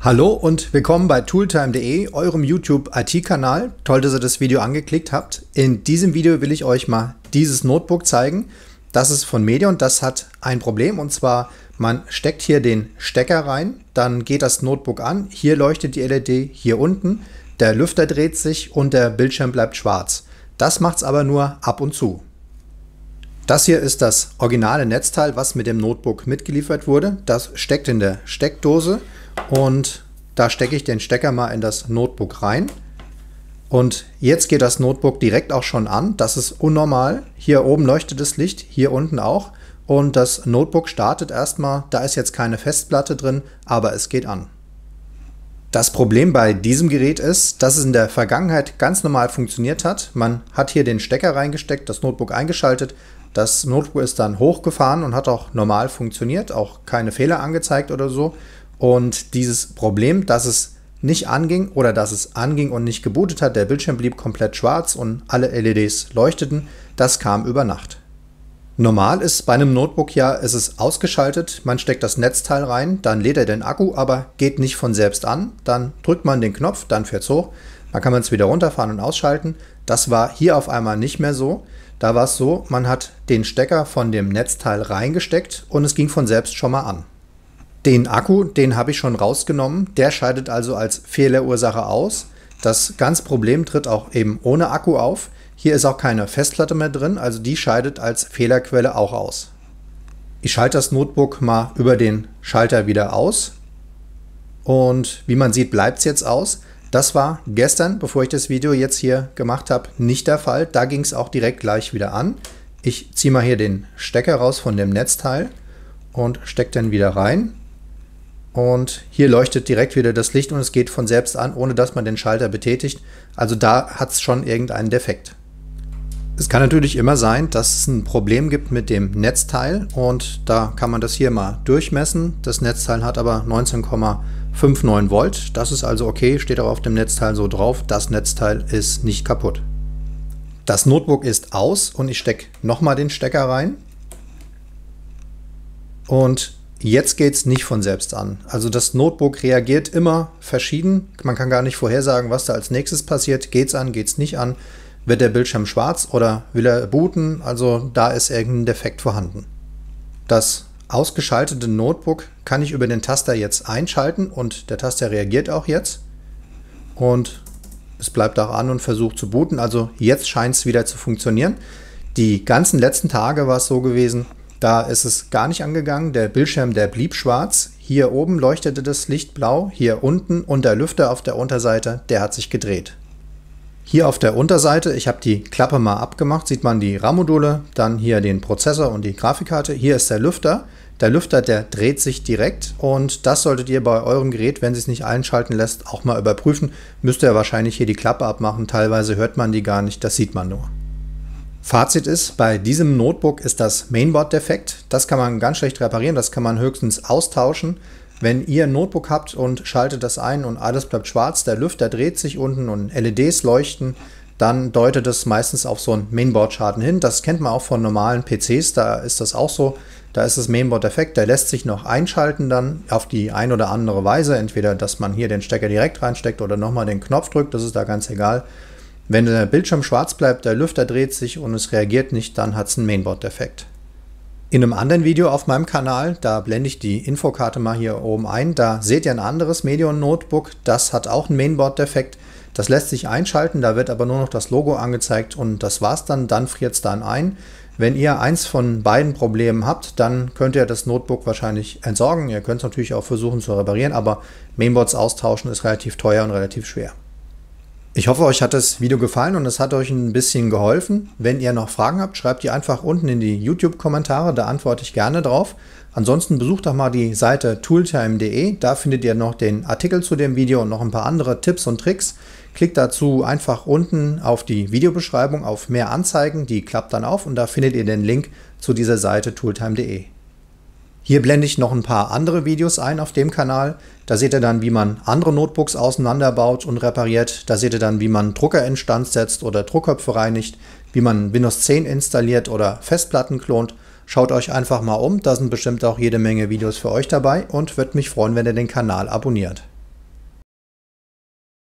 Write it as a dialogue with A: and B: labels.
A: Hallo und willkommen bei tooltime.de, eurem YouTube-IT-Kanal. Toll, dass ihr das Video angeklickt habt. In diesem Video will ich euch mal dieses Notebook zeigen. Das ist von Media und das hat ein Problem und zwar, man steckt hier den Stecker rein, dann geht das Notebook an, hier leuchtet die LED hier unten, der Lüfter dreht sich und der Bildschirm bleibt schwarz. Das macht es aber nur ab und zu. Das hier ist das originale Netzteil, was mit dem Notebook mitgeliefert wurde. Das steckt in der Steckdose und da stecke ich den Stecker mal in das Notebook rein. Und jetzt geht das Notebook direkt auch schon an. Das ist unnormal. Hier oben leuchtet das Licht, hier unten auch. Und das Notebook startet erstmal. Da ist jetzt keine Festplatte drin, aber es geht an. Das Problem bei diesem Gerät ist, dass es in der Vergangenheit ganz normal funktioniert hat. Man hat hier den Stecker reingesteckt, das Notebook eingeschaltet. Das Notebook ist dann hochgefahren und hat auch normal funktioniert, auch keine Fehler angezeigt oder so. Und dieses Problem, dass es nicht anging oder dass es anging und nicht gebootet hat, der Bildschirm blieb komplett schwarz und alle LEDs leuchteten, das kam über Nacht. Normal ist bei einem Notebook ja, es ist ausgeschaltet, man steckt das Netzteil rein, dann lädt er den Akku, aber geht nicht von selbst an, dann drückt man den Knopf, dann fährt es hoch, dann kann man es wieder runterfahren und ausschalten. Das war hier auf einmal nicht mehr so. Da war es so, man hat den Stecker von dem Netzteil reingesteckt und es ging von selbst schon mal an. Den Akku, den habe ich schon rausgenommen. Der scheidet also als Fehlerursache aus. Das ganze Problem tritt auch eben ohne Akku auf. Hier ist auch keine Festplatte mehr drin, also die scheidet als Fehlerquelle auch aus. Ich schalte das Notebook mal über den Schalter wieder aus. Und wie man sieht, bleibt es jetzt aus. Das war gestern, bevor ich das Video jetzt hier gemacht habe, nicht der Fall. Da ging es auch direkt gleich wieder an. Ich ziehe mal hier den Stecker raus von dem Netzteil und stecke den wieder rein. Und hier leuchtet direkt wieder das Licht und es geht von selbst an, ohne dass man den Schalter betätigt. Also da hat es schon irgendeinen Defekt. Es kann natürlich immer sein, dass es ein Problem gibt mit dem Netzteil und da kann man das hier mal durchmessen. Das Netzteil hat aber 19,59 Volt. Das ist also okay, steht auch auf dem Netzteil so drauf. Das Netzteil ist nicht kaputt. Das Notebook ist aus und ich stecke nochmal den Stecker rein. Und Jetzt geht es nicht von selbst an. Also das Notebook reagiert immer verschieden. Man kann gar nicht vorhersagen, was da als nächstes passiert. Geht's an, geht's nicht an? Wird der Bildschirm schwarz oder will er booten? Also da ist irgendein Defekt vorhanden. Das ausgeschaltete Notebook kann ich über den Taster jetzt einschalten und der Taster reagiert auch jetzt. Und es bleibt auch an und versucht zu booten. Also jetzt scheint es wieder zu funktionieren. Die ganzen letzten Tage war es so gewesen, da ist es gar nicht angegangen. Der Bildschirm, der blieb schwarz. Hier oben leuchtete das Licht blau, hier unten und der Lüfter auf der Unterseite, der hat sich gedreht. Hier auf der Unterseite, ich habe die Klappe mal abgemacht, sieht man die RAM-Module, dann hier den Prozessor und die Grafikkarte. Hier ist der Lüfter. Der Lüfter, der dreht sich direkt und das solltet ihr bei eurem Gerät, wenn sie es nicht einschalten lässt, auch mal überprüfen. Müsst ihr wahrscheinlich hier die Klappe abmachen, teilweise hört man die gar nicht, das sieht man nur. Fazit ist, bei diesem Notebook ist das Mainboard defekt. Das kann man ganz schlecht reparieren, das kann man höchstens austauschen. Wenn ihr ein Notebook habt und schaltet das ein und alles bleibt schwarz, der Lüfter dreht sich unten und LEDs leuchten, dann deutet es meistens auf so einen Mainboard-Schaden hin. Das kennt man auch von normalen PCs, da ist das auch so. Da ist das Mainboard defekt, der lässt sich noch einschalten dann auf die ein oder andere Weise. Entweder, dass man hier den Stecker direkt reinsteckt oder nochmal den Knopf drückt, das ist da ganz egal. Wenn der Bildschirm schwarz bleibt, der Lüfter dreht sich und es reagiert nicht, dann hat es einen Mainboard-Defekt. In einem anderen Video auf meinem Kanal, da blende ich die Infokarte mal hier oben ein, da seht ihr ein anderes Medion Notebook, das hat auch einen Mainboard-Defekt. Das lässt sich einschalten, da wird aber nur noch das Logo angezeigt und das war's dann, dann friert es dann ein. Wenn ihr eins von beiden Problemen habt, dann könnt ihr das Notebook wahrscheinlich entsorgen. Ihr könnt es natürlich auch versuchen zu reparieren, aber Mainboards austauschen ist relativ teuer und relativ schwer. Ich hoffe, euch hat das Video gefallen und es hat euch ein bisschen geholfen. Wenn ihr noch Fragen habt, schreibt die einfach unten in die YouTube-Kommentare, da antworte ich gerne drauf. Ansonsten besucht doch mal die Seite tooltime.de, da findet ihr noch den Artikel zu dem Video und noch ein paar andere Tipps und Tricks. Klickt dazu einfach unten auf die Videobeschreibung auf mehr Anzeigen, die klappt dann auf und da findet ihr den Link zu dieser Seite tooltime.de. Hier blende ich noch ein paar andere Videos ein auf dem Kanal. Da seht ihr dann, wie man andere Notebooks auseinanderbaut und repariert. Da seht ihr dann, wie man Drucker instand setzt oder Druckköpfe reinigt, wie man Windows 10 installiert oder Festplatten klont. Schaut euch einfach mal um, da sind bestimmt auch jede Menge Videos für euch dabei und würde mich freuen, wenn ihr den Kanal abonniert.